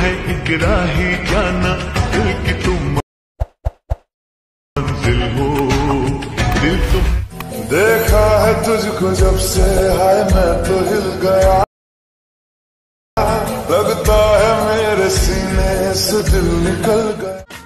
है एक राही जाना दिल की तुम दिल हो दिल तुम तो देखा है तुझको जब से हाय मैं तो हिल गया लगता है मेरे सीने से दिल निकल गया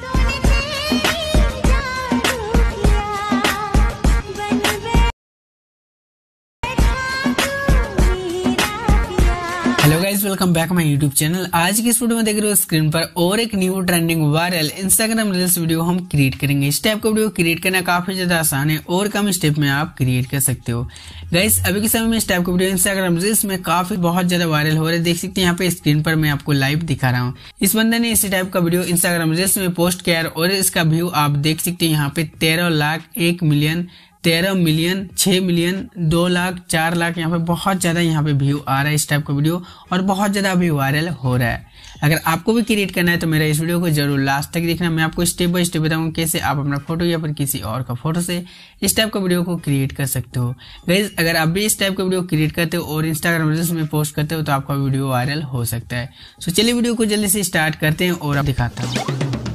welcome back my YouTube channel आज की इस वीडियो में देख रहे हो स्क्रीन पर और एक new trending viral Instagram reels video हम क्रिएट करेंगे इस टाइप का वीडियो क्रिएट करना काफी ज्यादा आसान है और कम स्टेप में आप क्रिएट कर सकते हो गाइस अभी के समय में इस टाइप का वीडियो इंस्टाग्राम रील्स में काफी बहुत ज्यादा वायरल हो रहे देख सकते हैं यहाँ पे स्क्रीन पर मैं आपको लाइव दिखा रहा हूँ इस बंदे ने इसी टाइप का वीडियो इंस्टाग्राम रील्स में पोस्ट किया और इसका व्यू आप देख सकते हैं यहाँ पे तेरह लाख एक मिलियन तेरह मिलियन छः मिलियन दो लाख चार लाख यहाँ पे बहुत ज़्यादा यहाँ पे व्यू आ रहा है इस टाइप का वीडियो और बहुत ज़्यादा अभी वायरल हो रहा है अगर आपको भी क्रिएट करना है तो मेरा इस वीडियो को जरूर लास्ट तक देखना मैं आपको स्टेप बाय स्टेप बताऊंगा कैसे आप अपना फोटो या फिर किसी और का फोटो से इस टाइप का वीडियो को क्रिएट कर सकते हो गईज अगर आप भी इस टाइप का वीडियो क्रिएट करते हो और इंस्टाग्राम रील्स में पोस्ट करते हो तो आपका वीडियो वायरल हो सकता है सो चलिए वीडियो को जल्दी से स्टार्ट करते हैं और आप दिखाता हूँ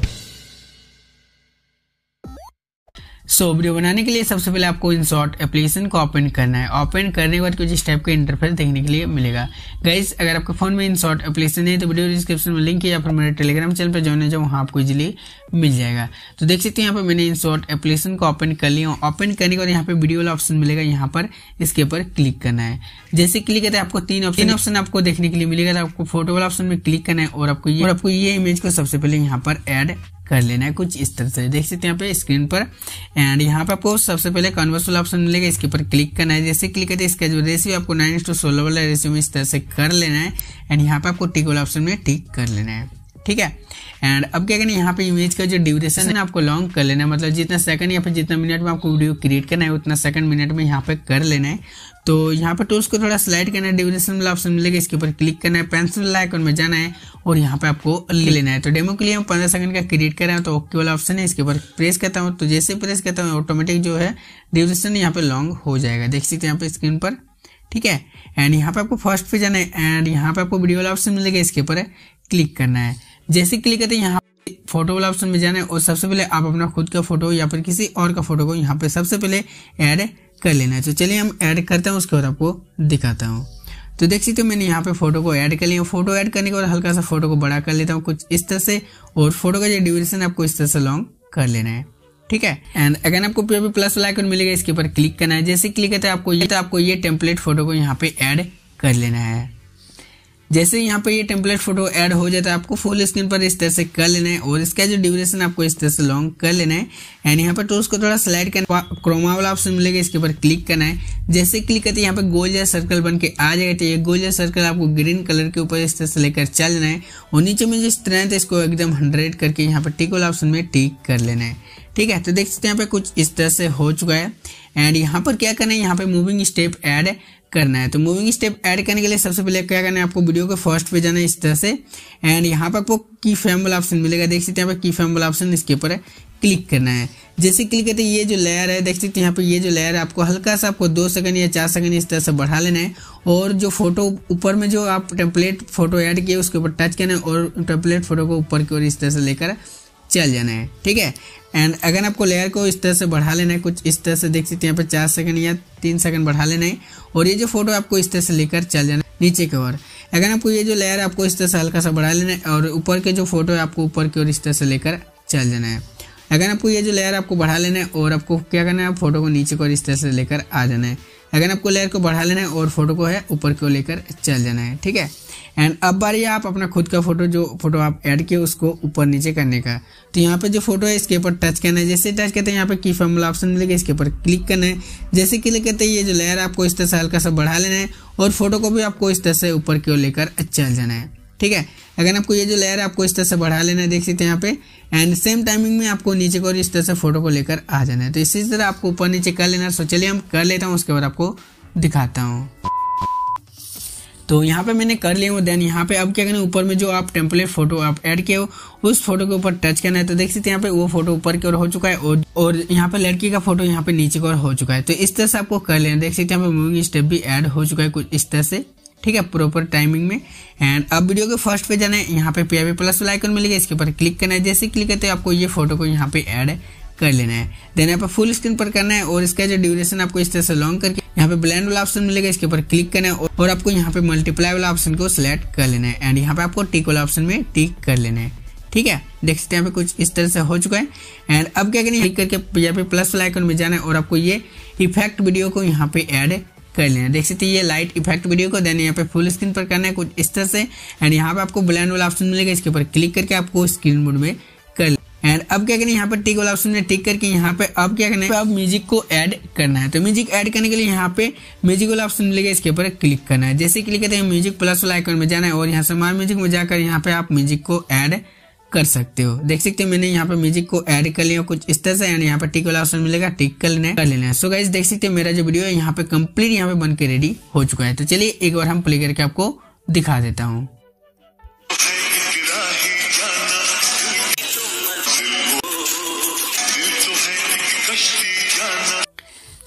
सो so, वीडियो बनाने के लिए सबसे पहले आपको इन शॉर्ट एप्लीकेशन को ओपन करना है ओपन करने के बाद कुछ इस टाइप का इंटरफेस देखने के लिए मिलेगा गाइज अगर आपके फोन में इन शॉर्ट एप्लीकेशन है तो वीडियो डिस्क्रिप्शन में लिंक है या फिर मेरे टेलीग्राम चैनल पर ज्वाइन हो जाओ वहाँ आपको इजिली मिल जाएगा तो देख सकते हैं यहाँ पर मैंने इन शॉर्ट एप्लीकेशन को ओपन कर लिया ओपन करने के बाद यहाँ पर वीडियो वाला ऑप्शन मिलेगा यहाँ पर इसके ऊपर क्लिक करना है जैसे क्लिक करते हैं आपको तीन ऑप्शन ऑप्शन आपको देखने के लिए मिलेगा तो आपको फोटो वाला ऑप्शन में क्लिक करना है और आपको ये आपको ये इमेज को सबसे पहले यहाँ पर एड कर लेना है कुछ इस तरह से देख सकते हैं यहाँ पे स्क्रीन पर एंड यहाँ पे आपको सबसे पहले कन्वर्सल ऑप्शन मिलेगा इसके ऊपर क्लिक करना है जैसे क्लिक करते इसका जो रेसियो आपको नाइन टू सोलह वाला रेसियो में इस तरह से कर लेना है एंड यहाँ पे आपको टिक वाला ऑप्शन में टिक कर लेना है ठीक है एंड अब क्या करना यहाँ पे इमेज का जो ड्यूरेशन है आपको लॉन्ग कर लेना है मतलब जितना सेकंड या फिर जितना मिनट में आपको वीडियो क्रिएट करना है उतना सेकंड मिनट में यहाँ पे कर लेना है तो यहाँ पे टूल्स को थोड़ा स्लाइड करना है ड्यूरेशन वाला ऑप्शन मिलेगा इसके ऊपर क्लिक करना है पेंसिल आइकन में जाना है और यहाँ पे आपको ले लेना है तो डेमो के लिए हम पंद्रह सेकंड का क्रिएट कर रहे हैं तो ओके वाला ऑप्शन है इसके ऊपर प्रेस करता हूँ तो जैसे प्रेस करता हूँ ऑटोमेटिक जो है ड्यूरेशन यहाँ पे लॉन्ग हो जाएगा देख सकते हैं यहाँ पे स्क्रीन पर ठीक है एंड यहाँ पे आपको फर्स्ट पे जाना है एंड यहाँ पे आपको वीडियो वाला ऑप्शन मिलेगा इसके ऊपर क्लिक करना है जैसे क्लिक करते हैं यहाँ फोटो वाला ऑप्शन में जाना है और सबसे पहले आप अपना खुद का फोटो या फिर किसी और का फोटो को यहाँ पे सबसे पहले ऐड कर लेना है तो चलिए हम ऐड करते हैं उसके बाद आपको दिखाता हूँ तो देख सकते हो मैंने यहाँ पे फोटो को ऐड कर लिया फोटो ऐड करने के बाद हल्का सा फोटो को बड़ा कर लेता हूँ कुछ इस तरह से और फोटो का जो ड्यूरेशन आपको इस तरह से लॉन्ग कर लेना है ठीक है एंड अगेन आपको प्लस लाइकन मिलेगा इसके ऊपर क्लिक करना है जैसे क्लिक करते हैं आपको ये तो आपको ये टेम्पलेट फोटो को यहाँ पे ऐड कर लेना है जैसे यहाँ पे ये टेम्पलेट फोटो ऐड हो जाता है आपको फुल स्क्रीन पर इस तरह से कर लेना है और इसका जो ड्यूरेशन आपको इस तरह से लॉन्ग कर लेना है एंड यहाँ पर टूल्स को थोड़ा स्लाइड करना क्रोमा वाला ऑप्शन मिलेगा इसके ऊपर क्लिक करना है जैसे क्लिक करते हैं यहाँ पे गोल या सर्कल बन के आ जाएगा तो ये गोल या सर्कल आपको ग्रीन कलर के ऊपर इस तरह से लेकर चल लेना है और नीचे में जो स्ट्रेंथ है इसको एकदम हंड्रेड करके यहाँ पर टिक वाला ऑप्शन में टिक कर लेना है ठीक है तो देख सकते हैं यहाँ पे कुछ इस तरह से हो चुका है एंड यहाँ पर क्या करना है यहाँ पे मूविंग स्टेप ऐड करना है तो मूविंग स्टेप ऐड करने के लिए सबसे पहले क्या करना है आपको वीडियो के फर्स्ट पे जाना है इस तरह से एंड यहाँ पर आपको की वाला ऑप्शन मिलेगा देख सकते हैं यहाँ पर की वाला ऑप्शन इसके ऊपर क्लिक करना है जैसे क्लिक करते ये जो लेयर है देख सकते हैं यहाँ पर ये जो लेयर है आपको हल्का सा आपको दो सेकंड या चार सेकंड इस तरह से बढ़ा लेना है और जो फोटो ऊपर में जो आप टेम्पलेट फोटो ऐड किए उसके ऊपर टच करना है और टेम्पलेट फोटो को ऊपर की ओर इस तरह से लेकर चल जाना है ठीक है एंड अगर आपको लेयर को इस तरह से बढ़ा लेना है कुछ इस तरह से देख सकते हैं यहाँ पर चार सेकंड या तीन सेकंड बढ़ा लेना है और ये जो फोटो आपको इस तरह से लेकर चल जाना है नीचे की ओर अगर आपको ये जो लेयर आपको इस तरह से हल्का सा बढ़ा लेना है और ऊपर के जो फोटो है आपको ऊपर की ओर इस तरह से लेकर चल जाना है अगर आपको ये जो लेयर आपको बढ़ा लेना है और आपको क्या करना है फोटो को नीचे को इस तरह से लेकर आ जाना है अगर आपको लेयर को बढ़ा लेना है और फोटो को है ऊपर को लेकर चल जाना है ठीक है एंड अब बारी आप अपना खुद का फोटो जो फोटो आप ऐड किए उसको ऊपर नीचे करने का तो यहाँ पे जो फोटो है इसके ऊपर टच करना है जैसे टच करते हैं यहाँ पे की फॉर्मूला ऑप्शन मिलेगा इसके ऊपर क्लिक करना है जैसे क्लिक करते हैं ये जो लेयर आपको इस तरह से हल्का सा बढ़ा लेना है और फोटो को भी आपको इस तरह से ऊपर की ओर लेकर चल जाना है ठीक है अगर आपको ये जो लेयर है आपको इस तरह से बढ़ा लेना है देख सकते हैं यहाँ पे एंड सेम टाइमिंग में आपको नीचे को इस तरह से फोटो को लेकर आ जाना है तो इसी तरह आपको ऊपर नीचे कर लेना है सो चलिए हम कर लेता हूँ उसके बाद आपको दिखाता हूँ तो यहाँ पे मैंने कर लिया हूँ देन यहाँ पे अब क्या करना है ऊपर में जो आप टेम्पलेट फोटो आप ऐड किए हो उस फोटो के ऊपर टच करना है तो देख सकते हैं यहाँ पे वो फोटो ऊपर की ओर हो चुका है और और यहाँ पे लड़की का फोटो यहाँ पे नीचे की ओर हो चुका है तो इस तरह से आपको कर लेना देख सकते हैं यहाँ पे मूविंग स्टेप भी ऐड हो चुका है कुछ इस तरह से ठीक है प्रॉपर टाइमिंग में एंड अब वीडियो के फर्स्ट पे जाना है यहाँ पे पी आई प्लस वाला आइकन मिलेगा इसके ऊपर क्लिक करना है जैसे क्लिक करते हैं आपको ये फोटो को यहाँ पे ऐड कर लेना है देन यहाँ पर फुल स्क्रीन पर करना है और इसका जो ड्यूरेशन आपको इस तरह से लॉन्ग करके यहाँ पे ब्लैंड वाला ऑप्शन मिलेगा इसके ऊपर क्लिक करना है और आपको यहाँ पे मल्टीप्लाई वाला ऑप्शन को सिलेक्ट कर लेना है एंड यहाँ पे आपको टिक वाला ऑप्शन में टिक कर लेना है ठीक है देख सकते हैं पे कुछ इस तरह से हो चुका है एंड अब क्या करें क्लिक करके यहाँ पे प्लस वाला आइकन में जाना है और आपको ये इफेक्ट वीडियो को यहाँ पे ऐड कर लेना देख सकते हैं ये लाइट इफेक्ट वीडियो को देने यहाँ पे फुल स्क्रीन पर करना है कुछ इस तरह से एंड यहाँ पे आपको ब्लैंड वाला ऑप्शन मिलेगा इसके ऊपर क्लिक करके आपको स्क्रीन मोड में कर एंड अब क्या करना है यहाँ पर टिक वाला ऑप्शन में टिक करके यहाँ पे अब क्या करना है अब म्यूजिक को ऐड करना है तो म्यूजिक ऐड करने के लिए यहाँ पे म्यूजिक वाला ऑप्शन मिलेगा इसके ऊपर क्लिक करना है जैसे क्लिक करते हैं म्यूजिक प्लस वाला आइकन में जाना है और यहाँ से मार म्यूजिक में जाकर यहाँ पे आप म्यूजिक को एड कर सकते हो देख सकते हो मैंने यहाँ पे म्यूजिक को ऐड कर लिया कुछ इस तरह से यानी यहाँ पे टिक वाला ऑप्शन मिलेगा टिक कर लेना है कर लेना है सो गाइज देख सकते हो मेरा जो वीडियो है यहाँ पे कंप्लीट यहाँ पे बन के रेडी हो चुका है तो चलिए एक बार हम प्ले करके आपको दिखा देता हूँ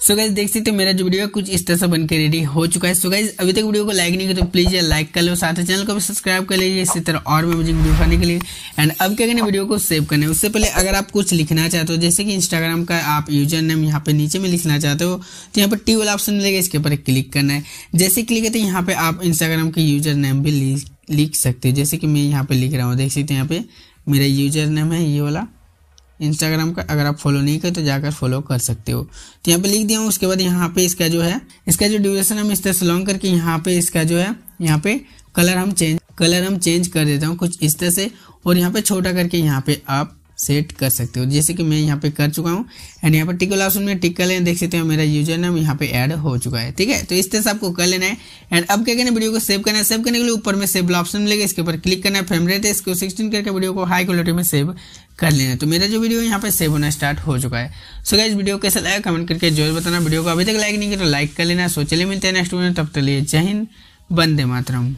सो गाइज देख सकते हो मेरा जो वीडियो कुछ इस तरह से बनकर रेडी हो चुका है सो गाइज अभी तक वीडियो को लाइक नहीं किया तो प्लीज़ लाइक कर लो साथ ही चैनल को भी सब्सक्राइब कर लीजिए इसी तरह और मैं मुझे वीडियो खाने के लिए एंड अब क्या करना वीडियो को सेव करना है उससे पहले अगर आप कुछ लिखना चाहते हो जैसे कि इंस्टाग्राम का आप यूजर नेम यहाँ पे नीचे में लिखना चाहते हो तो यहाँ पर टी वाला ऑप्शन मिलेगा इसके ऊपर क्लिक करना है जैसे क्लिक करते हैं यहाँ पे आप इंस्टाग्राम के यूजर नेम भी लिख सकते हो जैसे कि मैं यहाँ पे लिख रहा हूँ देख सकते हैं यहाँ पे मेरा यूजर नेम है ये वाला इंस्टाग्राम का अगर आप फॉलो नहीं करें तो जाकर फॉलो कर सकते हो तो यहाँ पे लिख दिया हूँ उसके बाद यहाँ पे इसका जो है इसका जो ड्यूरेशन हम इस तरह से लॉन्ग करके यहाँ पे इसका जो है यहाँ पे कलर हम चेंज कलर हम चेंज कर देता हूँ कुछ इस तरह से और यहाँ पे छोटा करके यहाँ पे आप सेट कर सकते हो जैसे कि मैं यहाँ पे कर चुका हूँ एंड यहाँ पर टिकल ऑप्शन में टिक कर लेना देख सकते हो मेरा यूजर नाम यहाँ पे ऐड हो चुका है ठीक है तो इस तरह से आपको कर लेना है एंड अब क्या करना है वीडियो को सेव करना है सेव करने के लिए ऊपर में सेव ऑप्शन मिलेगा इसके ऊपर क्लिक करना है फ्रेम रेट इसको सिक्सटीन करके वीडियो को हाई क्वालिटी में सेव कर लेना तो मेरा जो वीडियो यहाँ पे सेव होना स्टार्ट हो चुका है सो गाइज वीडियो कैसा लगा कमेंट करके जरूर बताना वीडियो को अभी तक लाइक नहीं किया तो लाइक कर लेना सो चलिए मिलते हैं नेक्स्ट वीडियो तब तक लिए जय हिंद बंदे मातरम